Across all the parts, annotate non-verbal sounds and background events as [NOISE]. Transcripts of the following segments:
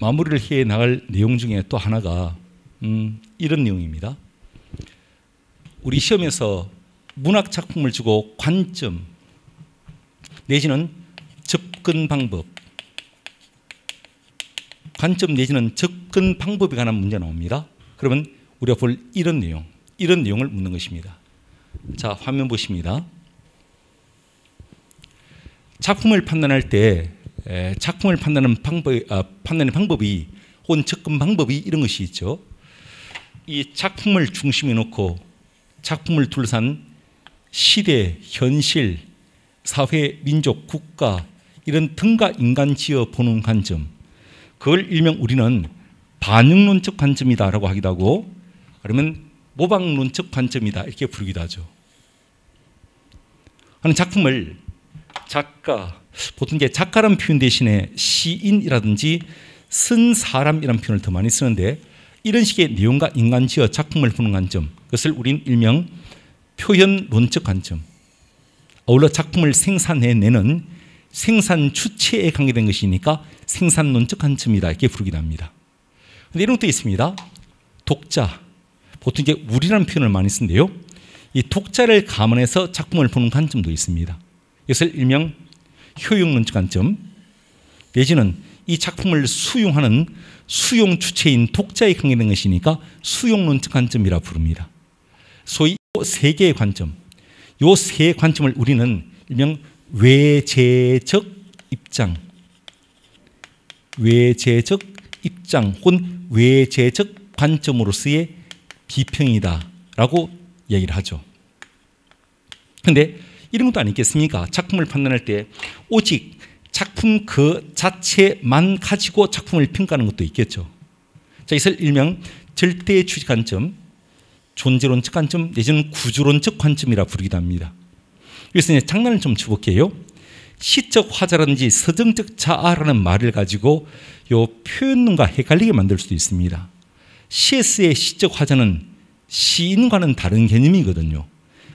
마무리를 해 나갈 내용 중에 또 하나가 음, 이런 내용입니다. 우리 시험에서 문학 작품을 주고 관점 내지는 접근 방법 관점 내지는 접근 방법에 관한 문제 나옵니다. 그러면 우리가 볼 이런 내용, 이런 내용을 묻는 것입니다. 자, 화면 보십니다. 작품을 판단할 때 작품을 판단하는 방법이, 아, 어, 판단의 방법이 혹은 접근 방법이 이런 것이 있죠. 이 작품을 중심에 놓고 작품을 둘러싼 시대, 현실, 사회, 민족, 국가 이런 등가 인간 지어 보는 관점 그걸 일명 우리는 반응론적 관점이다라고 하기도 하고 아니면 모방론적 관점이다 이렇게 부르기도 하죠. 하는 작품을 작가, 보통 이제 작가란 표현 대신에 시인이라든지 쓴 사람이라는 표현을 더 많이 쓰는데 이런 식의 내용과 인간지어 작품을 보는 관점 그것을 우린 일명 표현론적 관점 아울러 작품을 생산해내는 생산 주체에 관계된 것이니까 생산론적 관점이다 이렇게 부르기도 합니다 그런데 이런 것도 있습니다 독자 보통 이제 우리라는 표현을 많이 쓰는데요 이 독자를 감안해서 작품을 보는 관점도 있습니다 이것을 일명 효용론 적 관점 내지는 이 작품을 수용하는 수용 주체인 독자의 관계된 것이니까 수용론적 관점이라 부릅니다. 소위 세 개의 관점, 요세 관점을 우리는 일명 외제적 입장, 외제적 입장 혹은 외제적 관점으로서의 비평이다라고 얘기를 하죠. 그런데 이런 것도 아니겠습니까? 작품을 판단할 때 오직 작품 그 자체만 가지고 작품을 평가하는 것도 있겠죠. 자, 이것을 일명 절대 추지 관점, 존재론적 관점 내지는 구조론적 관점이라 부르기도 합니다. 그래서 이제 장난을 좀 쳐볼게요. 시적 화자라든지 서정적 자아라는 말을 가지고 요 표현론과 헷갈리게 만들 수도 있습니다. CS의 시적 화자는 시인과는 다른 개념이거든요.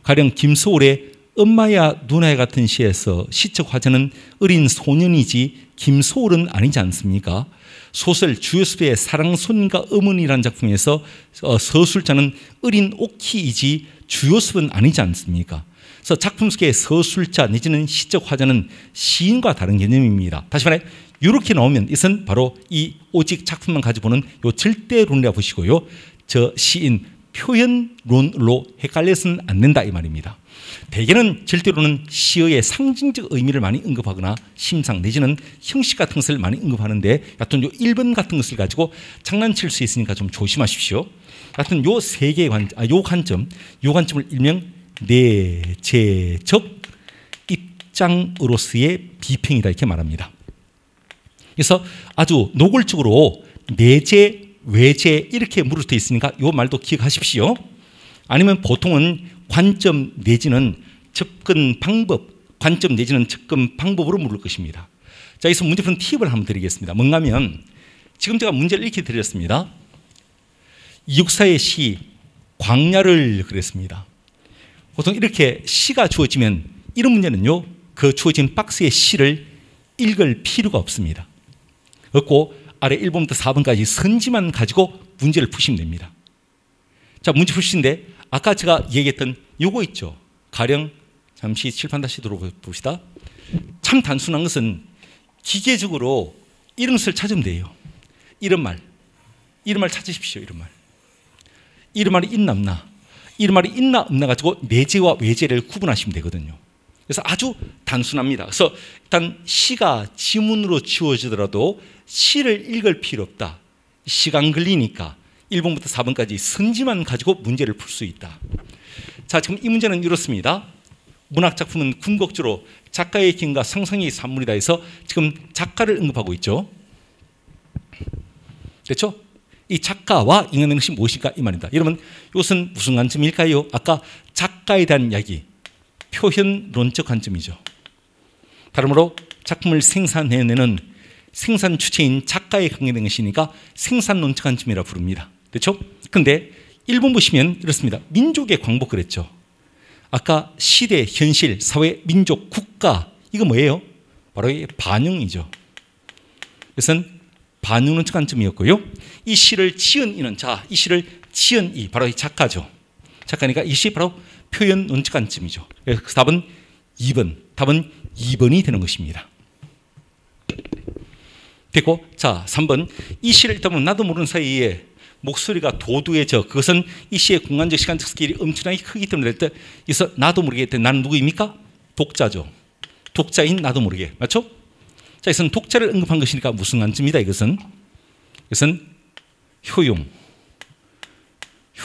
가령 김소월의 엄마야 누나야 같은 시에서 시적 화자는 어린 소년이지 김소울은 아니지 않습니까? 소설 주스베의 사랑 손과 어머니란 작품에서 어, 서술자는 어린 오키이지 주요습은 아니지 않습니까? 그래서 작품 속의 서술자 내지는 시적 화자는 시인과 다른 개념입니다. 다시 말해 이렇게 나오면 이것은 바로 이 오직 작품만 가지고 보는 요 절대론이라 고 보시고요. 저 시인 표현론으로 헷갈려서는 안 된다 이 말입니다. 대개는 절대로는 시의 어 상징적 의미를 많이 언급하거나 심상 내지는 형식 같은 것을 많이 언급하는데 여튼요 1번 같은 것을 가지고 장난칠 수 있으니까 좀 조심하십시오. 여튼요세 개의 관, 아, 요 관점, 요 관점을 일명 내재적 입장으로서의 비평이다 이렇게 말합니다. 그래서 아주 노골적으로 내재, 외재 이렇게 물을 때 있으니까 요 말도 기억하십시오. 아니면 보통은 관점 내지는 접근 방법, 관점 내지는 접근 방법으로 물을 것입니다. 자, 여기서 문제 푸는 팁을 한번 드리겠습니다. 뭔가면 지금 제가 문제를 이렇게 드렸습니다. 육사의시 광야를 그랬습니다. 보통 이렇게 시가 주어지면 이런 문제는요. 그 주어진 박스의 시를 읽을 필요가 없습니다. 없고 아래 1번부터 4번까지 선지만 가지고 문제를 푸시면 됩니다. 자, 문제 푸시는데 아까 제가 얘기했던 요거 있죠. 가령 잠시 칠판 다시 들어봅시다. 참 단순한 것은 기계적으로 이런 것을 찾으면 돼요. 이런 말. 이런 말 찾으십시오. 이런 말. 이런 말이 있나 없나. 이런 말이 있나 없나 가지고 내재와 외재를 구분하시면 되거든요. 그래서 아주 단순합니다. 그래서 일단 시가 지문으로 지워지더라도 시를 읽을 필요 없다. 시간 걸리니까 1번부터 4번까지 선지만 가지고 문제를 풀 수 있다. 자, 지금 이 문제는 이렇습니다. 문학 작품은 궁극적으로 작가의 힘과 상상의 산물이다 해서 지금 작가를 언급하고 있죠. 그렇죠? 이 작가와 인간의 것이 무엇인가 이 말입니다. 여러분, 이것은 무슨 관점일까요? 아까 작가에 대한 이야기, 표현론적 관점이죠. 다름으로 작품을 생산해내는 생산 주체인 작가의 관계된 것이니까 생산론적 관점이라 부릅니다. 그렇죠? 근데 일본 보시면 이렇습니다. 민족의 광복 그랬죠. 아까 시대, 현실, 사회, 민족, 국가 이거 뭐예요? 바로 반응이죠. 그래서 반응은 관점이었고요. 이 시를 지은 이는 자, 이 시를 지은 이 바로 이 작가죠. 작가니까 이 시 바로 표현 논측 관점이죠. 그래서 그 답은 2번. 답은 2번이 되는 것입니다. 됐고 자 3번 이 시를 읽다 보면 나도 모르는 사이에 목소리가 도도해져 그것은 이 시의 공간적 시간적 스케일이 엄청나게 크기 때문에 될때 래서 나도 모르게 나는 누구입니까? 독자죠. 독자인 나도 모르게 맞죠? 자 이것은 독자를 언급한 것이니까 무슨 관점이다 이것은 이것은 효용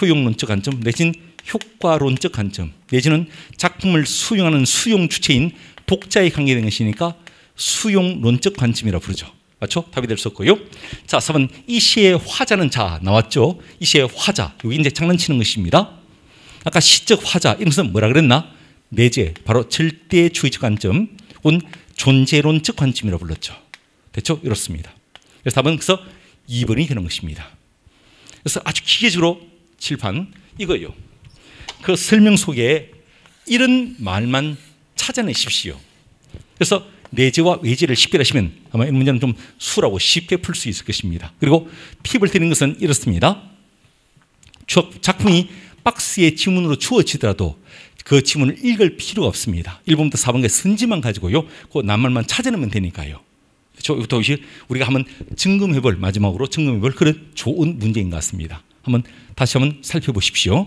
효용론적 관점 내진 효과론적 관점 내지는 작품을 수용하는 수용 주체인 독자에 관계된 것이니까 수용론적 관점이라 부르죠. 맞죠? 답이 될 수 없고요. 자, 4번 이시의 화자는 자 나왔죠? 이시의 화자. 여기 이제 장난치는 것입니다. 아까 시적 화자 이런 것은 뭐라 그랬나? 내재, 바로 절대주의적 관점 혹은 존재론적 관점이라고 불렀죠. 됐죠? 이렇습니다. 그래서 답은 그래서 2번이 되는 것입니다. 그래서 아주 기계적으로 칠판 이거요. 그 설명 속에 이런 말만 찾아내십시오. 그래서 내재와 외재를 쉽게 하시면 아마 이 문제는 좀 수라고 쉽게 풀 수 있을 것입니다. 그리고 팁을 드리는 것은 이렇습니다. 작품이 박스에 지문으로 주어지더라도 그 지문을 읽을 필요가 없습니다. 1번부터 4번까지 선지만 가지고요. 그 낱말만 찾아내면 되니까요. 그렇죠? 이것이 우리가 한번 증금해볼 마지막으로 증금해볼 그런 좋은 문제인 것 같습니다. 한번 다시 한번 살펴보십시오.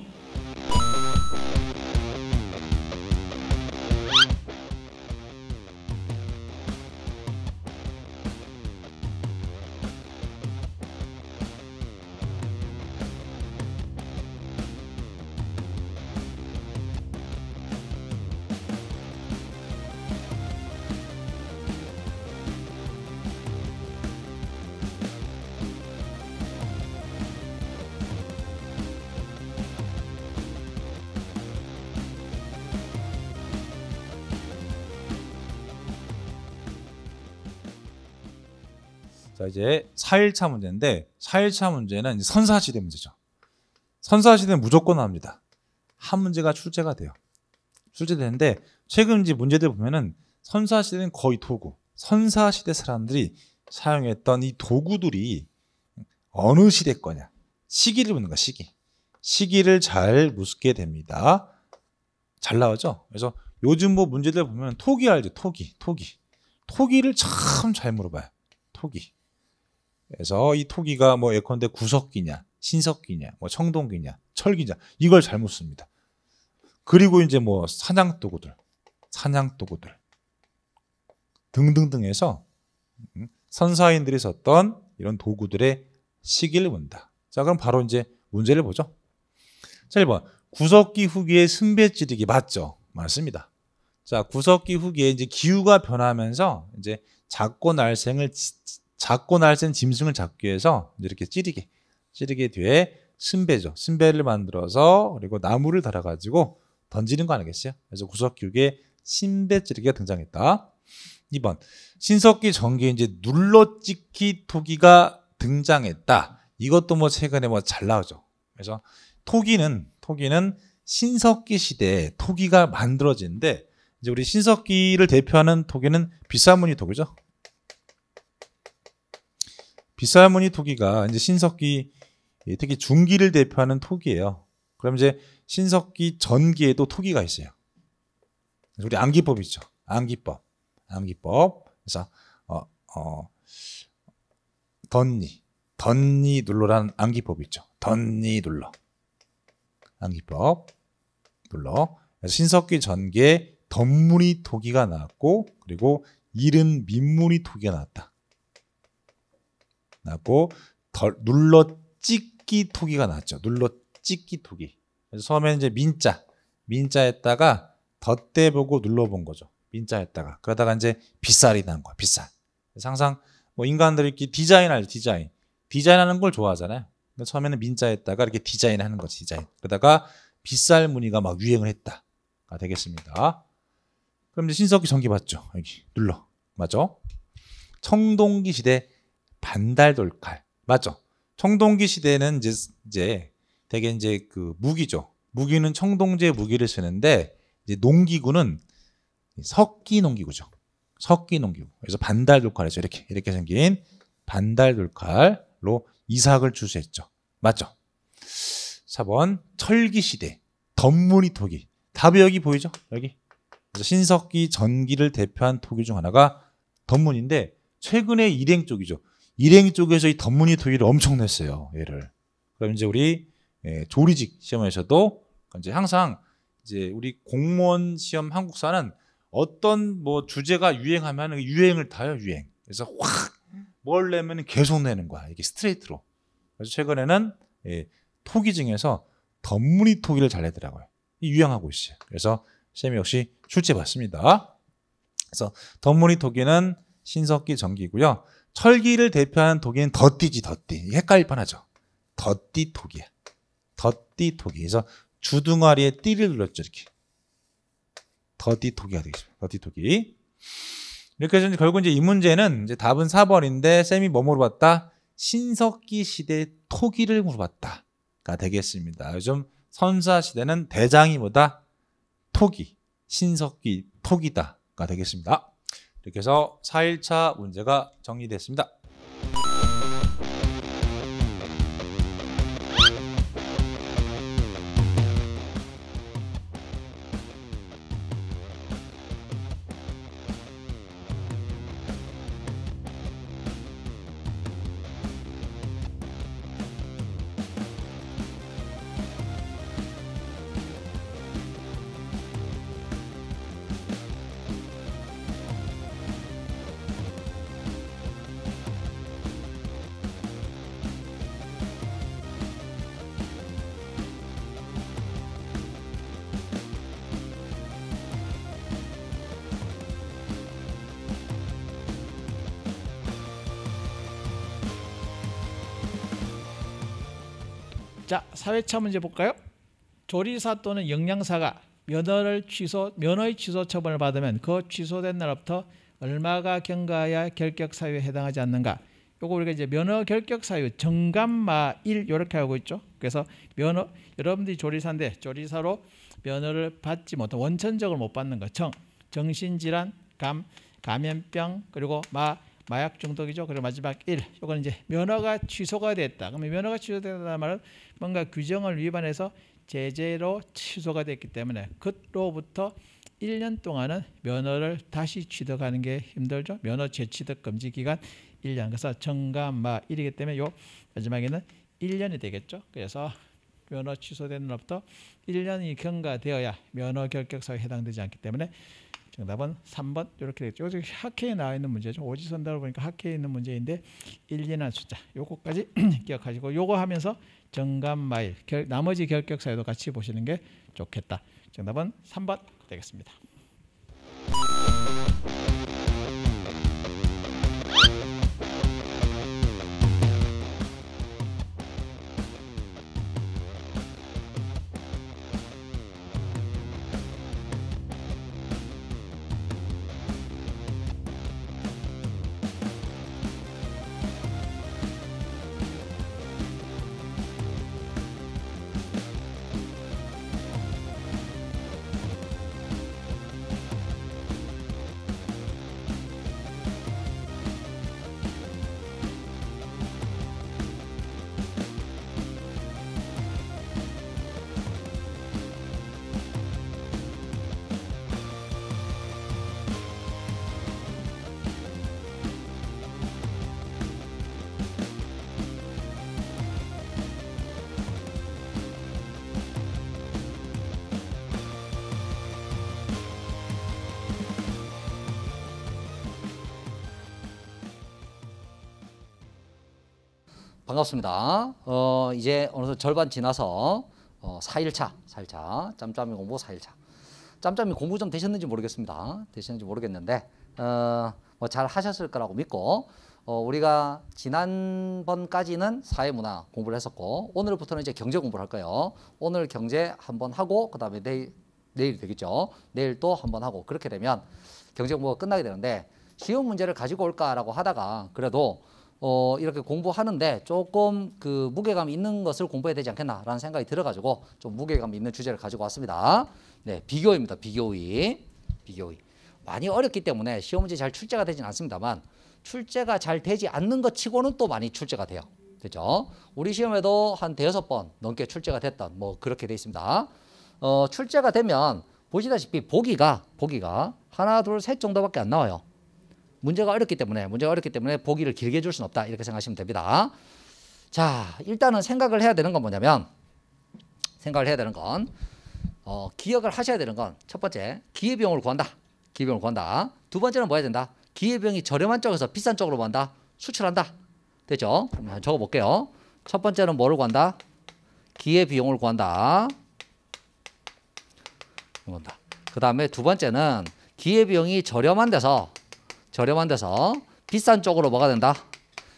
자, 이제 4일차 문제인데 4일차 문제는 선사시대 문제죠. 선사시대는 무조건 합니다. 한 문제가 출제가 돼요. 출제되는데 최근 이제 문제들 보면은 선사시대는 거의 도구. 선사시대 사람들이 사용했던 이 도구들이 어느 시대 거냐. 시기를 묻는 거야, 시기. 시기를 잘 묻게 됩니다. 잘 나오죠? 그래서 요즘 뭐 문제들 보면 토기 알죠? 토기, 토기. 토기를 참 잘 물어봐요. 토기. 그래서 이 토기가 뭐 예컨대 구석기냐, 신석기냐, 뭐 청동기냐, 철기냐 이걸 잘못 씁니다. 그리고 이제 뭐 사냥 도구들, 사냥 도구들 등등등해서 음, 선사인들이 썼던 이런 도구들의 시기를 본다. 자, 그럼 바로 이제 문제를 보죠. 자, 1번. 구석기 후기의 승배지르기 맞죠? 맞습니다. 자, 구석기 후기에 이제 기후가 변하면서 이제 작고 날생을 작고 날쌘 짐승을 잡기 위해서 이렇게 찌르게 찌르게 뒤에 순배죠. 순배를 만들어서 그리고 나무를 달아가지고 던지는 거 아니겠어요? 그래서 구석기육에 신배 찌르기가 등장했다. 2번 신석기 전기에 이제 눌러찍기 토기가 등장했다. 이것도 뭐 최근에 뭐 잘 나오죠. 그래서 토기는 토기는 신석기 시대에 토기가 만들어지는데 이제 우리 신석기를 대표하는 토기는 비사무늬 토기죠. 비빗살무니 토기가 이제 신석기 예, 특히 중기를 대표하는 토기예요. 그럼 이제 신석기 전기에도 토기가 있어요. 우리 암기법 있죠. 암기법, 암기법. 그래서 어, 어, 던니, 던니 눌러라는 암기법 있죠. 던니 눌러, 암기법 눌러. 그래서 신석기 전기에 덧무늬 토기가 나왔고 그리고 일은 민무늬 토기가 나왔다. 났고 덜, 눌러 찍기 토기가 났죠. 눌러 찍기 토기. 그래서 처음에는 이제 민자, 민자했다가 덧대보고 눌러본 거죠. 민자했다가 그러다가 이제 빗살이 난 거야. 빗살. 항상 뭐 인간들이 디자인할 디자인, 디자인하는 걸 좋아하잖아요. 근데 처음에는 민자했다가 이렇게 디자인하는 거지 디자인. 그러다가 빗살 무늬가 막 유행을 했다가 되겠습니다. 그럼 이제 신석기 전기 봤죠. 여기 눌러 맞죠? 청동기 시대 반달 돌칼. 맞죠? 청동기 시대는 에 이제, 이제 되게 이제 그 무기죠. 무기는 청동제 무기를 쓰는데 이제 농기구는 석기 농기구죠. 석기 농기구. 그래서 반달 돌칼이죠. 이렇게 이렇게 생긴 반달 돌칼로 이삭을 주수했죠. 맞죠? 4번 철기 시대 덤무리 토기. 답이 여기 보이죠? 여기. 신석기 전기를 대표한 토기 중 하나가 덤문인데 최근에 일행 쪽이죠. 일행 쪽에서 이덧무이 토의를 엄청 냈어요. 얘를. 그럼 이제 우리 예, 조리직 시험에서도 이제 항상 이제 우리 공무원 시험 한국사는 어떤 뭐 주제가 유행하면 유행을 타요 유행. 그래서 확 뭘 내면 계속 내는 거야. 이게 스트레이트로. 그래서 최근에는 예, 토기 중에서 덧무이 토기를 잘 내더라고요. 유행하고 있어요. 그래서 쌤이 역시 출제 받습니다. 그래서 덧무이 토기는 신석기 전기고요. 철기를 대표한 하 독일은 더띠지 더띠 헷갈릴 뻔하죠 더띠 독일 더띠 독일 그서 주둥아리에 띠를 눌렀죠 이렇게 더띠 독일가 되겠습니다 더띠 독일 이렇게 해서 결국 이제 이 문제는 이제 답은 4번인데 쌤이 뭐 물어봤다 신석기 시대 토기를 물어봤다가 되겠습니다 요즘 선사 시대는 대장이 뭐다 토기 신석기 토기다가 되겠습니다 이렇게 해서 4일차 문제가 정리됐습니다. 자, 사회차 문제 볼까요? 조리사 또는 영양사가 면허를 취소, 면허의 취소 처분을 받으면 그 취소된 날부터 얼마가 경과해야 결격 사유에 해당하지 않는가? 요거 우리가 이제 면허 결격 사유 정감마 일 요렇게 하고 있죠. 그래서 면허 여러분들이 조리사인데 조리사로 면허를 받지 못한 원천적으로 못 받는 거 정, 정신질환, 감, 감염병 그리고 마 마약 중독이죠. 그리고 마지막 1. 이건 이제 면허가 취소가 됐다. 그러면 면허가 취소된다는 말은 뭔가 규정을 위반해서 제재로 취소가 됐기 때문에 그로부터 1년 동안은 면허를 다시 취득하는 게 힘들죠. 면허 재취득 금지 기간 1년. 그래서 정감마 1이기 때문에 요 마지막에는 1년이 되겠죠. 그래서 면허 취소된 날부터 1년이 경과되어야 면허 결격서에 해당되지 않기 때문에 정답은 3번 이렇게 되겠죠. 지금 학회에 나와 있는 문제죠. 오지선다로 보니까 학회에 있는 문제인데 1, 2나 숫자 요거까지 [CLEARS THROAT] 기억하시고 요거 하면서 정감마일 결, 나머지 결격사유도 같이 보시는 게 좋겠다. 정답은 3번 되겠습니다. 반갑습니다. 어, 이제 어느덧 절반 지나서 어, 4일차, 4일차, 짬짬이 공부 4일차. 짬짬이 공부 좀 되셨는지 모르겠습니다. 되셨는지 모르겠는데, 어, 뭐 잘 하셨을 거라고 믿고, 어, 우리가 지난번까지는 사회문화 공부를 했었고, 오늘부터는 이제 경제 공부를 할 거예요. 오늘 경제 한번 하고, 그 다음에 내일, 내일 되겠죠. 내일 또 한번 하고, 그렇게 되면 경제 공부가 끝나게 되는데, 쉬운 문제를 가지고 올까라고 하다가, 그래도 어, 이렇게 공부하는데 조금 그 무게감 있는 것을 공부해야 되지 않겠나라는 생각이 들어가지고 좀 무게감 있는 주제를 가지고 왔습니다. 네, 비교입니다. 비교의. 비교의. 많이 어렵기 때문에 시험 문제 잘 출제가 되진 않습니다만 출제가 잘 되지 않는 것 치고는 또 많이 출제가 돼요. 되죠. 우리 시험에도 한 대여섯 번 넘게 출제가 됐던 뭐 그렇게 돼 있습니다. 어, 출제가 되면 보시다시피 보기가 보기가 하나 둘 셋 정도밖에 안 나와요. 문제가 어렵기 때문에 문제가 어렵기 때문에 보기를 길게 줄 수는 없다 이렇게 생각하시면 됩니다. 자 일단은 생각을 해야 되는 건 뭐냐면 생각을 해야 되는 건 어, 기억을 하셔야 되는 건 첫 번째 기회비용을 구한다. 기회비용을 구한다. 두 번째는 뭐 해야 된다. 기회비용이 저렴한 쪽에서 비싼 쪽으로 구한다. 수출한다. 되죠? 그럼 음, 적어볼게요. 첫 번째는 뭐를 구한다? 기회비용을 구한다. 그 다음에 두 번째는 기회비용이 저렴한 데서 저렴한 데서 비싼 쪽으로 뭐가 된다?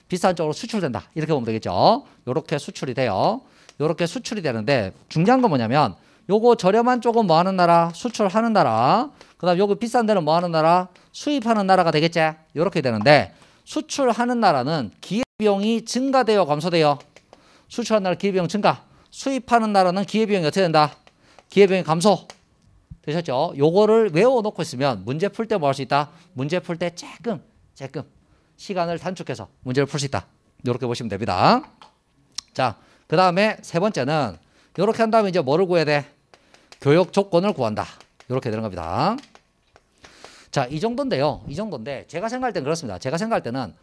비싼 쪽으로 수출된다. 이렇게 보면 되겠죠. 이렇게 수출이 돼요. 이렇게 수출이 되는데 중요한 건 뭐냐면 요거 저렴한 쪽은 뭐 하는 나라? 수출하는 나라. 그다음 요거 비싼 데는 뭐 하는 나라? 수입하는 나라가 되겠지. 이렇게 되는데 수출하는 나라는 기회 비용이 증가되어 감소되어 수출하는 나라 기회 비용 증가. 수입하는 나라는 기회 비용이 어떻게 된다? 기회 비용이 감소. 되셨죠? 요거를 외워놓고 있으면 문제 풀 때 뭐 할 수 있다? 문제 풀 때 조금 조금 시간을 단축해서 문제를 풀 수 있다. 이렇게 보시면 됩니다. 자, 그 다음에 세 번째는 이렇게 한 다음에 이제 뭐를 구해야 돼? 교육 조건을 구한다. 이렇게 되는 겁니다. 자, 이 정도인데요. 이 정도인데 제가 생각할 때는 그렇습니다. 제가 생각할 때는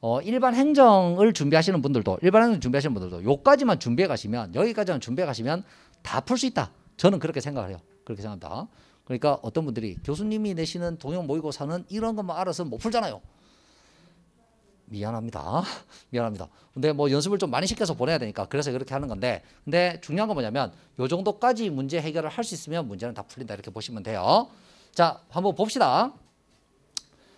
어, 일반 행정을 준비하시는 분들도 일반 행정 준비하시는 분들도 요까지만 준비해 가시면 여기까지만 준비해 가시면 다 풀 수 있다. 저는 그렇게 생각을 해요. 그렇게 생각한다. 그러니까 어떤 분들이 교수님이 내시는 동영 모의고사는 이런 것만 알아서 못 풀잖아요. 미안합니다. [LAUGHS] 미안합니다. 근데 뭐 연습을 좀 많이 시켜서 보내야 되니까 그래서 그렇게 하는 건데 근데 중요한 건 뭐냐면 요 정도까지 문제 해결을 할 수 있으면 문제는 다 풀린다 이렇게 보시면 돼요. 자 한번 봅시다.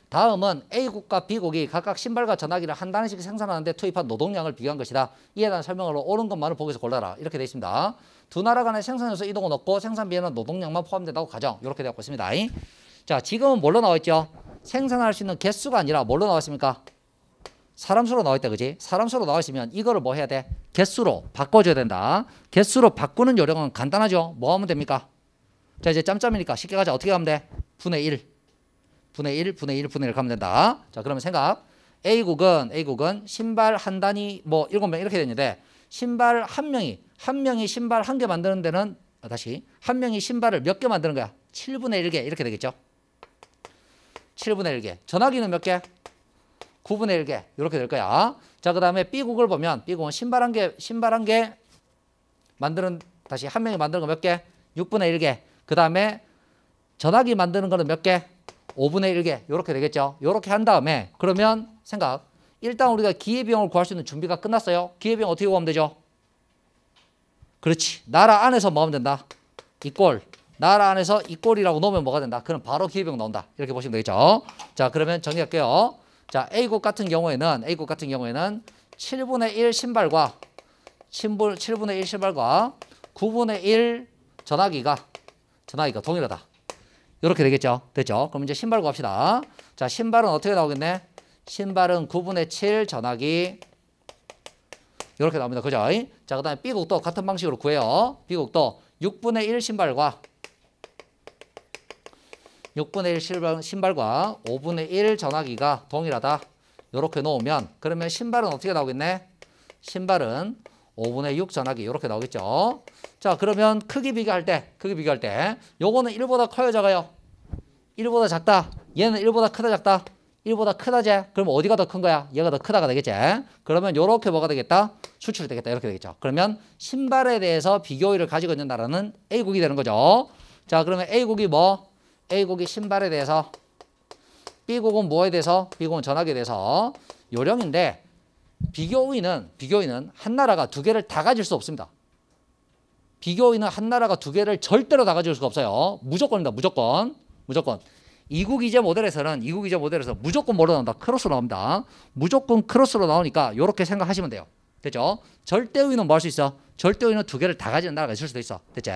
다음은 A국과 B국이 각각 신발과 전화기를 한 단위씩 생산하는데 투입한 노동량을 비교한 것이다. 이에 대한 설명으로 옳은 것만을 보기에서 골라라. 이렇게 되어 있습니다. 두 나라 간의 생산에서 이동은 없고 생산비에는 노동력만 포함된다고 가정. 이렇게 되어 있습니다. 자, 지금은 뭘로 나와 있죠? 생산할 수 있는 개수가 아니라 뭘로 나와 있습니까? 사람 수로 나와 있다, 그지? 사람 수로 나와 있으면 이거를 뭐 해야 돼? 개수로 바꿔줘야 된다. 개수로 바꾸는 요령은 간단하죠? 뭐 하면 됩니까? 자, 이제 짬짬이니까 쉽게 가자. 어떻게 하면 돼? 분의 1. 분의 1, 분의 1, 분의 1 하면 된다. 자, 그러면 생각. A국은, A국은 신발 한 단위, 뭐, 일명 이렇게 되는데, 신발 한 명이 한 명이 신발 한 개 만드는 데는 아, 다시 한 명이 신발을 몇 개 만드는 거야? 7분의 1개 이렇게 되겠죠? 7분의 1개. 전화기는 몇 개? 9분의 1개. 이렇게 될 거야. 자, 그 다음에 B국을 보면 B국은 신발 한 개, 신발 한개 만드는 다시 한 명이 만드는 거 몇 개? 6분의 1개. 그 다음에 전화기 만드는 거는 몇 개? 5분의 1개. 이렇게 되겠죠? 이렇게 한 다음에 그러면 생각. 일단 우리가 기회비용을 구할 수 있는 준비가 끝났어요. 기회비용 어떻게 구하면 되죠? 그렇지. 나라 안에서 뭐 하면 된다? 이꼴. 나라 안에서 이꼴이라고 놓으면 뭐가 된다? 그럼 바로 기회비용 나온다. 이렇게 보시면 되겠죠. 자, 그러면 정리할게요. 자, A국 같은 경우에는, A국 같은 경우에는 7분의 1 신발과 7분, 7분의 1 신발과 9분의 1 전화기가, 전화기가 동일하다. 이렇게 되겠죠. 됐죠. 그럼 이제 신발 구합시다. 자, 신발은 어떻게 나오겠네? 신발은 9분의 7 전화기 이렇게 나옵니다. 그죠? 자, 그 다음에 B국도 같은 방식으로 구해요. B국도 6분의 1 신발과 6분의 1 신발, 과 5분의 1 전화기가 동일하다. 이렇게 놓으면 그러면 신발은 어떻게 나오겠네? 신발은 5분의 6 전화기 이렇게 나오겠죠. 자 그러면 크기 비교할 때 크기 비교할 때 요거는 1보다 커요 작아요? 1보다 작다. 얘는 1보다 크다 작다. 1보다 크다지? 그럼 어디가 더 큰 거야? 얘가 더 크다가 되겠지? 그러면 이렇게 뭐가 되겠다? 수출이 되겠다. 이렇게 되겠죠. 그러면 신발에 대해서 비교율을 가지고 있는 나라는 A국이 되는 거죠. 자, 그러면 A국이 뭐? A국이 신발에 대해서 B국은 뭐에 대해서? B국은 전학에 대해서 요령인데 비교의는 비교의는 한 나라가 두 개를 다 가질 수 없습니다. 비교의는 한 나라가 두 개를 절대로 다 가질 수가 없어요. 무조건입니다. 무조건. 무조건. 이국 이제 모델에서는 이국 이제 모델에서 무조건 뭐로 나온다? 크로스로 나옵니다. 무조건 크로스로 나오니까 이렇게 생각하시면 돼요. 됐죠? 절대의는 뭐 할 수 있어? 절대의는 두 개를 다 가지는 나라가 있을 수도 있어. 됐지?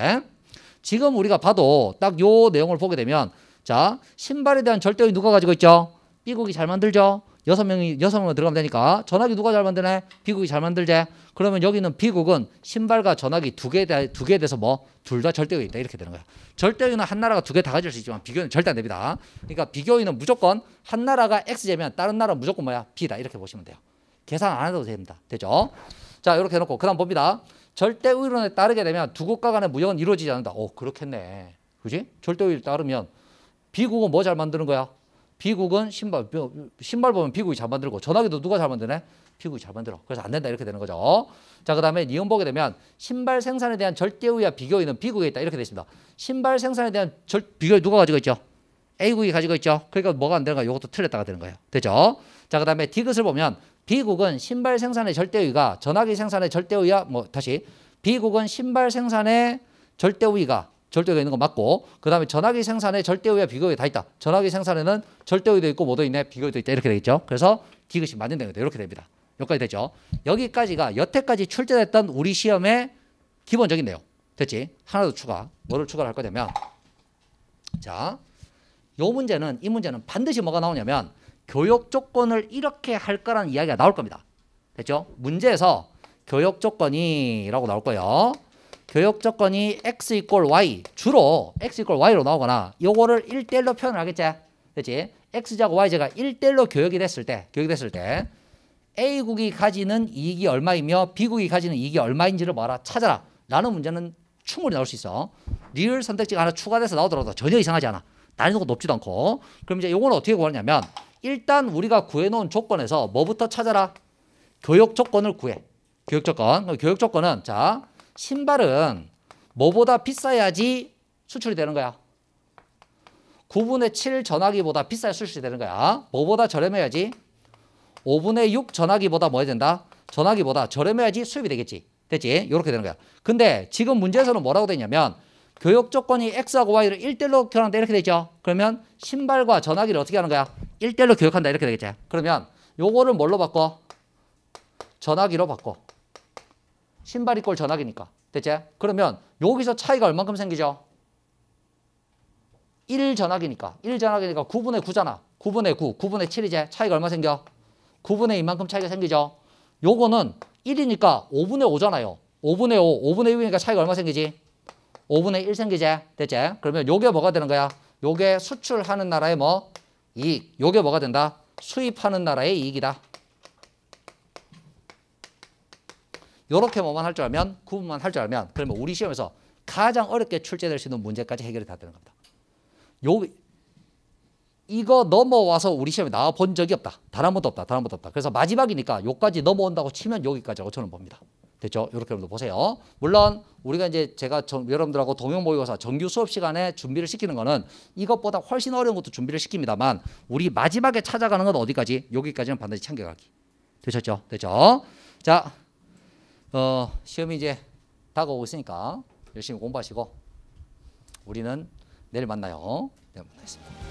지금 우리가 봐도 딱 요 내용을 보게 되면 자 신발에 대한 절대의 누가 가지고 있죠? B국이 잘 만들죠? 여섯 명이 여섯 명 들어가면 되니까 전화기 누가 잘 만드네? B국이 잘 만들지? 그러면 여기는 비국은 신발과 전화기 두개두개 돼서 뭐 둘 다 절대어 있다 이렇게 되는 거야. 절대어는 한 나라가 두 개 다 가질 수 있지만 비교는 절대 안 됩니다. 그러니까 비교인는 무조건 한 나라가 x제면 다른 나라 무조건 뭐야 b다 이렇게 보시면 돼요. 계산 안 해도 됩니다. 되죠? 자 이렇게 해놓고 그다음 봅니다. 절대 의론에 따르게 되면 두 국가 간의 무역은 이루어지지 않는다. 오 그렇겠네. 그지? 절대 의를 따르면 비국은 뭐 잘 만드는 거야? 비국은 신발 신발 보면 비국이 잘 만들고 전화기도 누가 잘 만드네? 피부가 잘 만들어. 그래서 안 된다 이렇게 되는 거죠. 자, 그다음에 니은 보게 되면 신발 생산에 대한 절대우위와 비교인은 B국에 있다 이렇게 돼 있습니다. 신발 생산에 대한 절, 비교 누가 가지고 있죠? A국이 가지고 있죠. 그러니까 뭐가 안 되는가? 이것도 틀렸다가 되는 거예요. 되죠? 자, 그다음에 D것을 보면 B국은 신발 생산의 절대우위가 전화기 생산의 절대우위와뭐 다시 B국은 신발 생산의 절대우위가 절대우위가 있는 거 맞고 그다음에 전화기 생산의 절대우위와 비교가다 있다. 전화기 생산에는 절대우위도 있고 뭐도 있네 비교도 있다 이렇게 되겠죠. 그래서 D것이 맞는 거예요. 이렇게 됩니다. 여기까지 되죠. 여기까지가 여태까지 출제됐던 우리 시험의 기본적인 내용. 됐지? 하나 더 추가. 뭐를 추가할 거냐면 자, 요 문제는 이 문제는 반드시 뭐가 나오냐면 교육 조건을 이렇게 할 거라는 이야기가 나올 겁니다. 됐죠? 문제에서 교육 조건이라고 나올 거예요. 교육 조건이 x 이꼴 y 주로 x 이꼴 y로 나오거나 요거를 1대1로 표현을 하겠지. 그지 x제곱 y제가 1대1로 교역이 됐을 때 교역이 됐을 때 A국이 가지는 이익이 얼마이며 B국이 가지는 이익이 얼마인지를 뭐라 찾아라 라는 문제는 충분히 나올 수 있어 리을 선택지가 하나 추가돼서 나오더라도 전혀 이상하지 않아 난이도가 높지도 않고 그럼 이제 요거는 어떻게 구하냐면 일단 우리가 구해놓은 조건에서 뭐부터 찾아라 교육 조건을 구해 교육 조건 교육 조건은 자 신발은 뭐보다 비싸야지 수출이 되는 거야 9분의 7 전화기보다 비싸야 수출이 되는 거야 뭐보다 저렴해야지 5분의 6 전화기보다 뭐 해야 된다? 전화기보다 저렴해야지 수입이 되겠지. 됐지? 이렇게 되는 거야. 근데 지금 문제에서는 뭐라고 되냐면 교육 조건이 X하고 Y를 1대1로 교환한다 이렇게 되죠. 그러면 신발과 전화기를 어떻게 하는 거야? 1대1로 교육한다 이렇게 되겠지. 그러면 요거를 뭘로 바꿔? 전화기로 바꿔. 신발이 꼴 전화기니까. 됐지? 그러면 여기서 차이가 얼만큼 생기죠? 1 전화기니까. 1 전화기니까 9분의 9잖아. 9분의 9, 9분의 7이제 차이가 얼마 생겨? 9분의 2만큼 차이가 생기죠. 요거는 1이니까 5분의 5잖아요. 5분의 5, 5분의 6이니까 차이가 얼마 생기지? 5분의 1 생기지? 됐지? 그러면 요게 뭐가 되는 거야? 요게 수출하는 나라의 뭐? 이익. 요게 뭐가 된다? 수입하는 나라의 이익이다. 요렇게 뭐만 할 줄 알면, 구분만 할 줄 알면 그러면 우리 시험에서 가장 어렵게 출제될 수 있는 문제까지 해결이 다 되는 겁니다. 요 이거 넘어와서 우리 시험에 나와 본 적이 없다. 단한 번도 없다. 단한 번도 없다. 그래서 마지막이니까 요까지 넘어온다고 치면 여기까지고 저는 봅니다. 됐죠? 이렇게 여러분 보세요. 물론 우리가 이제 제가 전, 여러분들하고 동영 모의고사 정규 수업 시간에 준비를 시키는 거는 이것보다 훨씬 어려운 것도 준비를 시킵니다만 우리 마지막에 찾아가는 건 어디까지? 여기까지는 반드시 챙겨가기. 되셨죠? 됐죠? 자, 어, 시험이 이제 다가오고 있으니까 열심히 공부하시고 우리는 내일 만나요. 내일 네, 만나겠습니다.